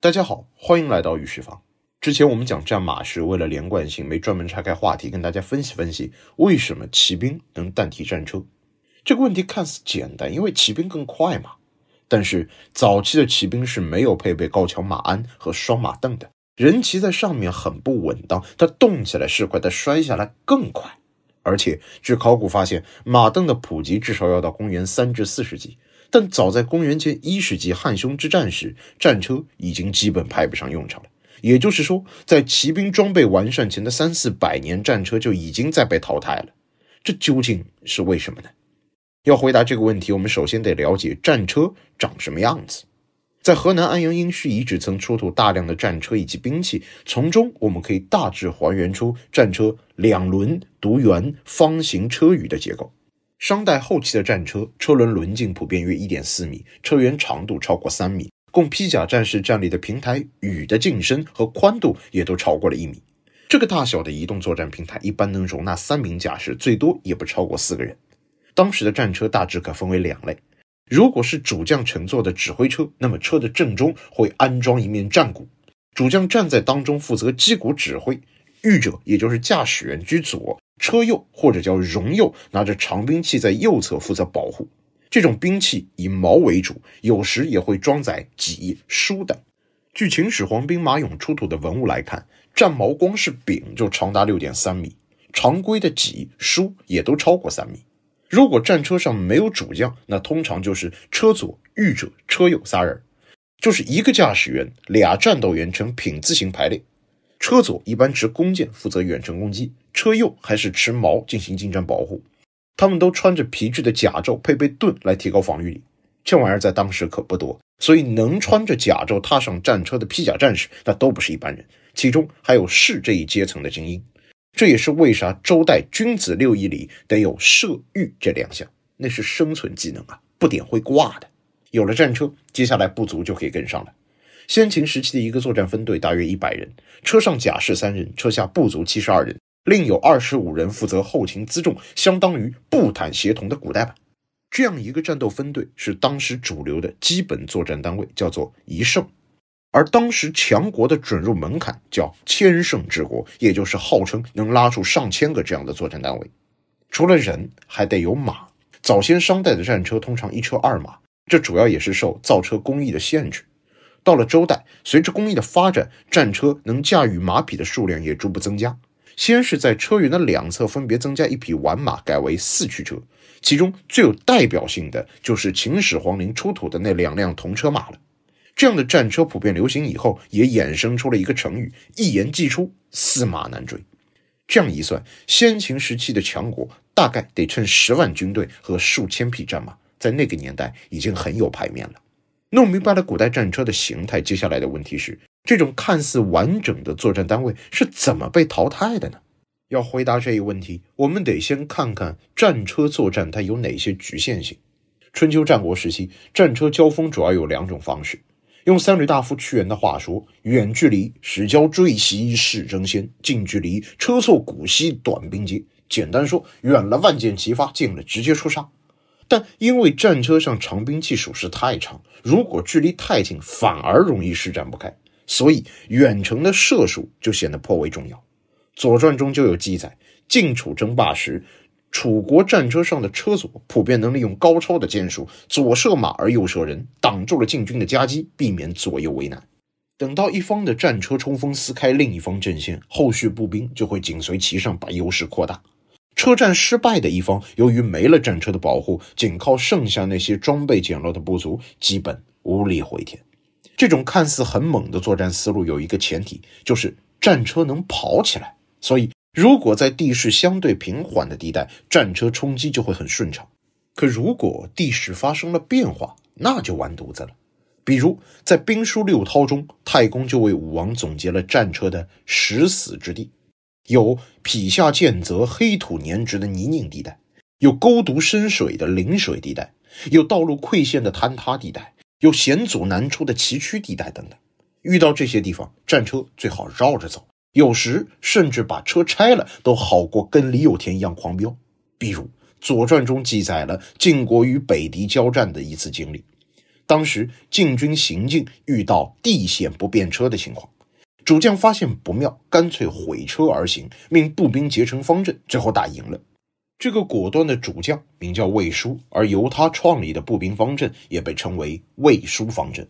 大家好，欢迎来到御史房。之前我们讲战马时，为了连贯性，没专门拆开话题跟大家分析分析，为什么骑兵能代替战车？这个问题看似简单，因为骑兵更快嘛。但是早期的骑兵是没有配备高桥马鞍和双马镫的，人骑在上面很不稳当，它动起来是快，但摔下来更快。而且，据考古发现，马镫的普及至少要到公元三至四世纪。但早在公元前一世纪汉匈之战时，战车已经基本派不上用场了。也就是说，在骑兵装备完善前的三四百年，战车就已经在被淘汰了。这究竟是为什么呢？要回答这个问题，我们首先得了解战车长什么样子。在河南安阳殷墟遗址曾出土大量的战车以及兵器，从中我们可以大致还原出战车两轮独圆、方形车舆的结构。商代后期的战车，车轮轮径普遍约一点四米，车辕长度超过三米，供披甲战士站立的平台，舆的净身和宽度也都超过了一米。这个大小的移动作战平台，一般能容纳三名甲士，最多也不超过四个人。当时的战车大致可分为两类。如果是主将乘坐的指挥车，那么车的正中会安装一面战鼓，主将站在当中负责击鼓指挥。御者也就是驾驶员居左车右或者叫戎右，拿着长兵器在右侧负责保护。这种兵器以矛为主，有时也会装载戟、书等。据秦始皇兵马俑出土的文物来看，战矛光是柄就长达六点三米，常规的戟、书也都超过三米。如果战车上没有主将，那通常就是车左御者、车右仨人，就是一个驾驶员、俩战斗员呈品字形排列。车左一般持弓箭负责远程攻击，车右还是持矛进行近战保护。他们都穿着皮质的甲胄，配备盾来提高防御力。这玩意儿在当时可不多，所以能穿着甲胄踏上战车的披甲战士，那都不是一般人。其中还有士这一阶层的精英。这也是为啥周代君子六艺里得有射御这两项，那是生存技能啊，不点会挂的。有了战车，接下来不足就可以跟上了。先秦时期的一个作战分队大约一百人，车上甲士三人，车下步卒七十二人，另有二十五人负责后勤辎重，相当于步坦协同的古代版。这样一个战斗分队是当时主流的基本作战单位，叫做一胜。而当时强国的准入门槛叫千乘之国，也就是号称能拉出上千个这样的作战单位。除了人，还得有马。早先商代的战车通常一车二马，这主要也是受造车工艺的限制。到了周代，随着工艺的发展，战车能驾驭马匹的数量也逐步增加。先是在车辕的两侧分别增加一匹挽马，改为四驱车。其中最有代表性的就是秦始皇陵出土的那两辆铜车马了。这样的战车普遍流行以后，也衍生出了一个成语：“一言既出，驷马难追。”这样一算，先秦时期的强国大概得趁十万军队和数千匹战马，在那个年代已经很有排面了。弄明白了古代战车的形态，接下来的问题是：这种看似完整的作战单位是怎么被淘汰的呢？要回答这一问题，我们得先看看战车作战它有哪些局限性。春秋战国时期，战车交锋主要有两种方式。用三闾大夫屈原的话说：“远距离使交坠兮势争先，近距离车错毂兮短兵接。”简单说，远了万箭齐发，近了直接出杀。但因为战车上长兵器属实太长，如果距离太近，反而容易施展不开，所以远程的射术就显得颇为重要。《左传》中就有记载，晋楚争霸时。楚国战车上的车左普遍能利用高超的箭术，左射马而右射人，挡住了晋军的夹击，避免左右为难。等到一方的战车冲锋撕开另一方阵线，后续步兵就会紧随其上，把优势扩大。车战失败的一方，由于没了战车的保护，仅靠剩下那些装备简陋的部族，基本无力回天。这种看似很猛的作战思路，有一个前提，就是战车能跑起来，所以。如果在地势相对平缓的地带，战车冲击就会很顺畅。可如果地势发生了变化，那就完犊子了。比如在兵书六韬中，太公就为武王总结了战车的十死之地，有匹下见泽、黑土粘植的泥泞地带，有沟渎深水的临水地带，有道路溃陷的坍塌地带，有险阻难出的崎岖地带等等。遇到这些地方，战车最好绕着走。有时甚至把车拆了都好过跟李有田一样狂飙。比如《左传》中记载了晋国与北狄交战的一次经历，当时晋军行进遇到地险不便车的情况，主将发现不妙，干脆毁车而行，命步兵结成方阵，最后打赢了。这个果断的主将名叫魏书，而由他创立的步兵方阵也被称为魏书方阵。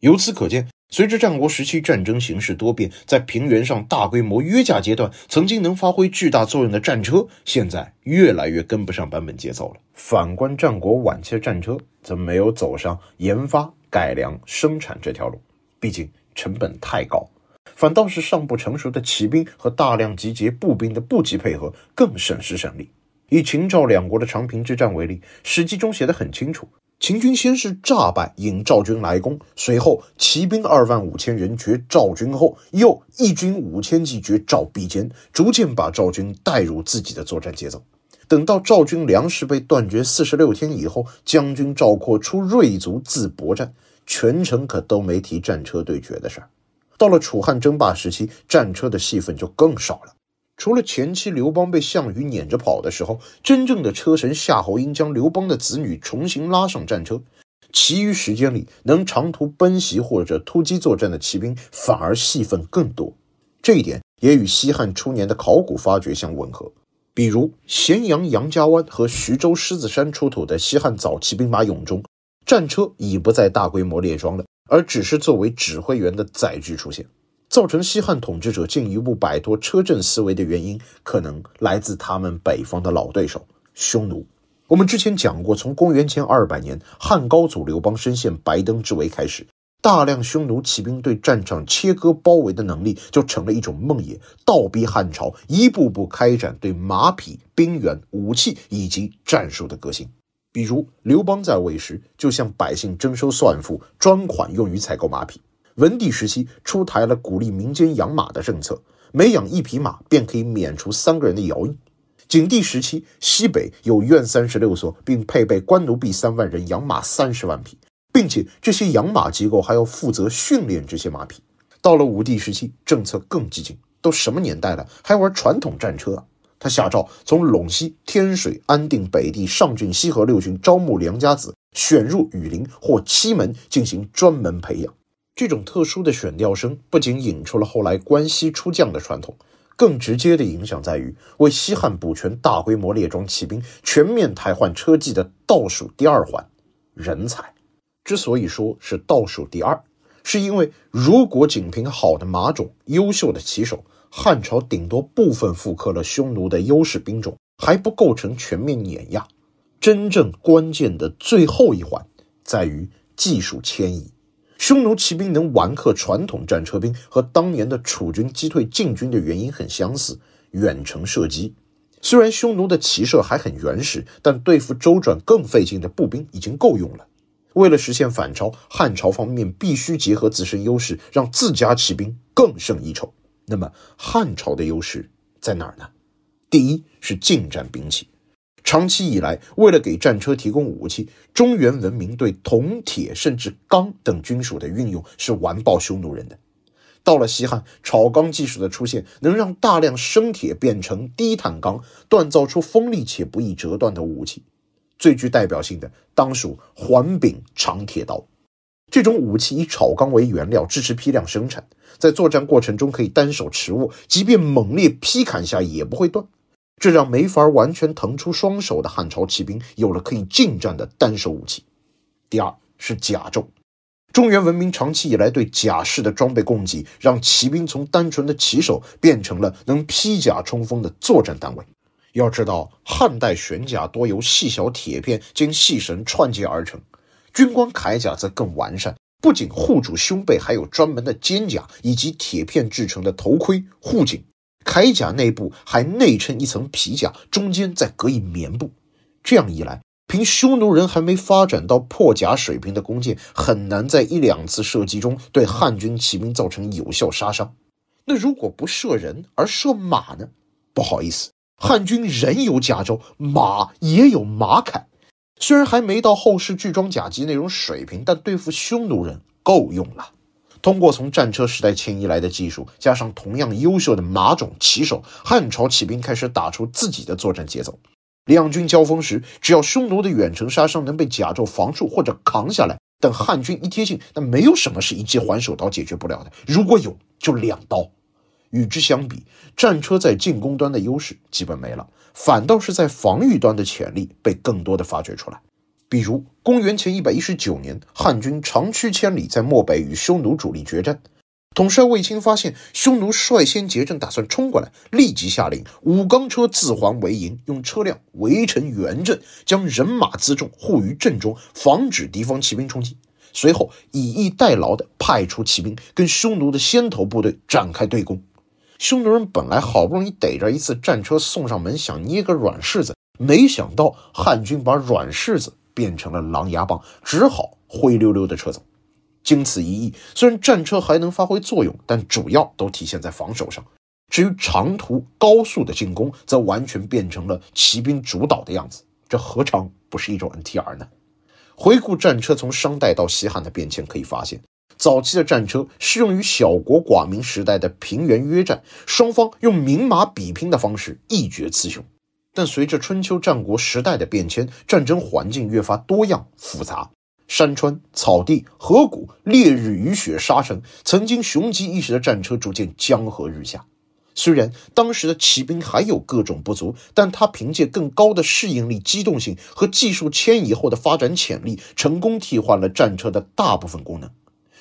由此可见。随着战国时期战争形势多变，在平原上大规模约架阶段，曾经能发挥巨大作用的战车，现在越来越跟不上版本节奏了。反观战国晚期的战车，则没有走上研发、改良、生产这条路，毕竟成本太高。反倒是尚不成熟的骑兵和大量集结步兵的步骑配合更省时省力。以秦赵两国的长平之战为例，史记中写的很清楚。秦军先是诈败引赵军来攻，随后骑兵二万五千人绝赵军后，又一军五千骑绝赵壁坚，逐渐把赵军带入自己的作战节奏。等到赵军粮食被断绝四十六天以后，将军赵括出锐卒自搏战，全程可都没提战车对决的事儿。到了楚汉争霸时期，战车的戏份就更少了。除了前期刘邦被项羽撵着跑的时候，真正的车神夏侯婴将刘邦的子女重新拉上战车，其余时间里能长途奔袭或者突击作战的骑兵反而戏份更多。这一点也与西汉初年的考古发掘相吻合。比如咸阳杨家湾和徐州狮子山出土的西汉早期兵马俑中，战车已不再大规模列装了，而只是作为指挥员的载具出现。造成西汉统治者进一步摆脱车阵思维的原因，可能来自他们北方的老对手匈奴。我们之前讲过，从公元前二百年汉高祖刘邦身陷白登之围开始，大量匈奴骑兵对战场切割包围的能力，就成了一种梦魇，倒逼汉朝一步步开展对马匹、兵员、武器以及战术的革新。比如，刘邦在位时就向百姓征收算赋，专款用于采购马匹。文帝时期出台了鼓励民间养马的政策，每养一匹马便可以免除三个人的徭役。景帝时期，西北有院三十六所，并配备官奴婢三万人，养马三十万匹，并且这些养马机构还要负责训练这些马匹。到了武帝时期，政策更激进，都什么年代了，还玩传统战车啊？他下诏从陇西、天水、安定、北地、上郡、西河六郡招募良家子，选入羽林或七门进行专门培养。这种特殊的选调生不仅引出了后来关西出将的传统，更直接的影响在于为西汉补全大规模列装骑兵、全面抬换车骑的倒数第二环——人才。之所以说是倒数第二，是因为如果仅凭好的马种、优秀的骑手，汉朝顶多部分复刻了匈奴的优势兵种，还不构成全面碾压。真正关键的最后一环，在于技术迁移。匈奴骑兵能完克传统战车兵，和当年的楚军击退晋军的原因很相似，远程射击。虽然匈奴的骑射还很原始，但对付周转更费劲的步兵已经够用了。为了实现反超，汉朝方面必须结合自身优势，让自家骑兵更胜一筹。那么汉朝的优势在哪儿呢？第一是近战兵器。长期以来，为了给战车提供武器，中原文明对铜、铁甚至钢等军属的运用是完爆匈奴人的。到了西汉，炒钢技术的出现，能让大量生铁变成低碳钢，锻造出锋利且不易折断的武器。最具代表性的当属环柄长铁刀。这种武器以炒钢为原料，支持批量生产，在作战过程中可以单手持握，即便猛烈劈砍下也不会断。这让没法完全腾出双手的汉朝骑兵有了可以近战的单手武器。第二是甲胄，中原文明长期以来对甲士的装备供给，让骑兵从单纯的骑手变成了能披甲冲锋的作战单位。要知道，汉代玄甲多由细小铁片经细绳串接而成，军官铠甲则更完善，不仅护主胸背，还有专门的肩甲以及铁片制成的头盔、护颈。铠甲内部还内衬一层皮甲，中间再隔一棉布。这样一来，凭匈奴人还没发展到破甲水平的弓箭，很难在一两次射击中对汉军骑兵造成有效杀伤。那如果不射人而射马呢？不好意思，汉军人有甲胄，马也有马铠。虽然还没到后世巨装甲机那种水平，但对付匈奴人够用了。通过从战车时代迁移来的技术，加上同样优秀的马种骑手，汉朝骑兵开始打出自己的作战节奏。两军交锋时，只要匈奴的远程杀伤能被甲胄防住或者扛下来，等汉军一贴近，那没有什么是一记还手刀解决不了的。如果有，就两刀。与之相比，战车在进攻端的优势基本没了，反倒是在防御端的潜力被更多的发掘出来。比如公元前一百一十九年，汉军长驱千里，在漠北与匈奴主力决战。统帅卫青发现匈奴率先结阵，打算冲过来，立即下令武钢车自环为营，用车辆围成圆阵，将人马辎重护于阵中，防止敌方骑兵冲击。随后以逸待劳地派出骑兵，跟匈奴的先头部队展开对攻。匈奴人本来好不容易逮着一次战车送上门，想捏个软柿子，没想到汉军把软柿子。变成了狼牙棒，只好灰溜溜的撤走。经此一役，虽然战车还能发挥作用，但主要都体现在防守上。至于长途高速的进攻，则完全变成了骑兵主导的样子。这何尝不是一种 NTR 呢？回顾战车从商代到西汉的变迁，可以发现，早期的战车适用于小国寡民时代的平原约战，双方用明码比拼的方式一决雌雄。但随着春秋战国时代的变迁，战争环境越发多样复杂，山川、草地、河谷、烈日、雨雪、沙尘，曾经雄极一时的战车逐渐江河日下。虽然当时的骑兵还有各种不足，但他凭借更高的适应力、机动性和技术迁移后的发展潜力，成功替换了战车的大部分功能。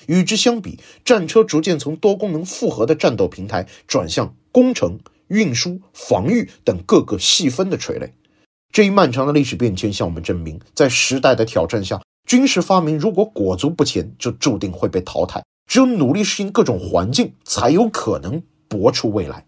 与之相比，战车逐渐从多功能复合的战斗平台转向工程。运输、防御等各个细分的垂类，这一漫长的历史变迁向我们证明，在时代的挑战下，军事发明如果裹足不前，就注定会被淘汰。只有努力适应各种环境，才有可能搏出未来。